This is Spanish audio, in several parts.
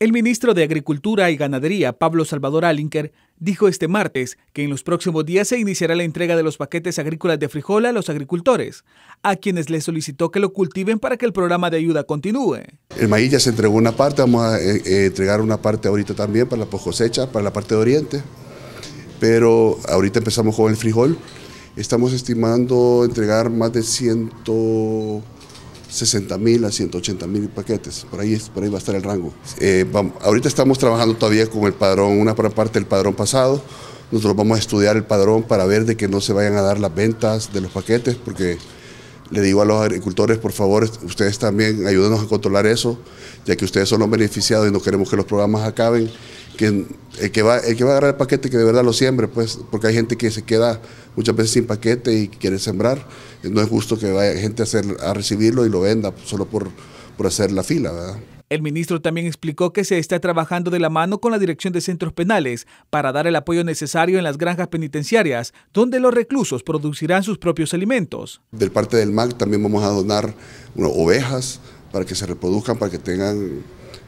El ministro de Agricultura y Ganadería, Pablo Salvador Alinker, dijo este martes que en los próximos días se iniciará la entrega de los paquetes agrícolas de frijol a los agricultores, a quienes le solicitó que lo cultiven para que el programa de ayuda continúe. El maíz ya se entregó una parte, vamos a eh, eh, entregar una parte ahorita también para la cosecha, para la parte de Oriente, pero ahorita empezamos con el frijol. Estamos estimando entregar más de 100... 60 mil a 180 mil paquetes, por ahí, por ahí va a estar el rango. Eh, ahorita estamos trabajando todavía con el padrón, una parte del padrón pasado, nosotros vamos a estudiar el padrón para ver de que no se vayan a dar las ventas de los paquetes, porque le digo a los agricultores, por favor, ustedes también ayúdenos a controlar eso, ya que ustedes son los beneficiados y no queremos que los programas acaben. Que el, que va, a agarrar el paquete que de verdad lo siembre, pues, porque hay gente que se queda muchas veces sin paquete y quiere sembrar. No es justo que vaya gente a, hacer, a recibirlo y lo venda solo por, por hacer la fila, ¿verdad? El ministro también explicó que se está trabajando de la mano con la Dirección de Centros Penales para dar el apoyo necesario en las granjas penitenciarias, donde los reclusos producirán sus propios alimentos. Del parte del MAC también vamos a donar ovejas para que se reproduzcan, para que tengan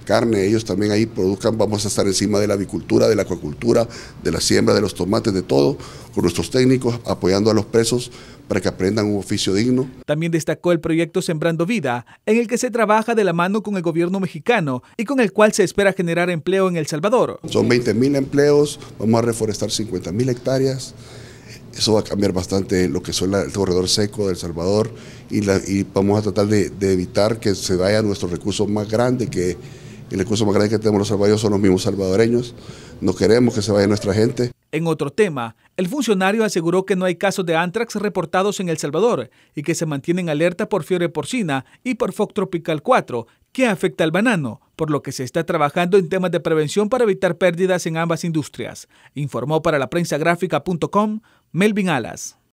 carne, ellos también ahí produzcan, vamos a estar encima de la avicultura, de la acuacultura, de la siembra, de los tomates, de todo, con nuestros técnicos, apoyando a los presos para que aprendan un oficio digno. También destacó el proyecto Sembrando Vida, en el que se trabaja de la mano con el gobierno mexicano y con el cual se espera generar empleo en El Salvador. Son 20.000 empleos, vamos a reforestar 50.000 hectáreas. Eso va a cambiar bastante lo que es el corredor seco del Salvador y, vamos a tratar de, de evitar que se vaya nuestros recursos más grande que el recurso más grande que tenemos los salvadoreños son los mismos salvadoreños. No queremos que se vaya nuestra gente. En otro tema, el funcionario aseguró que no hay casos de antrax reportados en El Salvador y que se mantienen alerta por fiebre porcina y por FOC tropical 4, que afecta al banano, por lo que se está trabajando en temas de prevención para evitar pérdidas en ambas industrias, informó para la prensa gráfica.com Melvin Alas.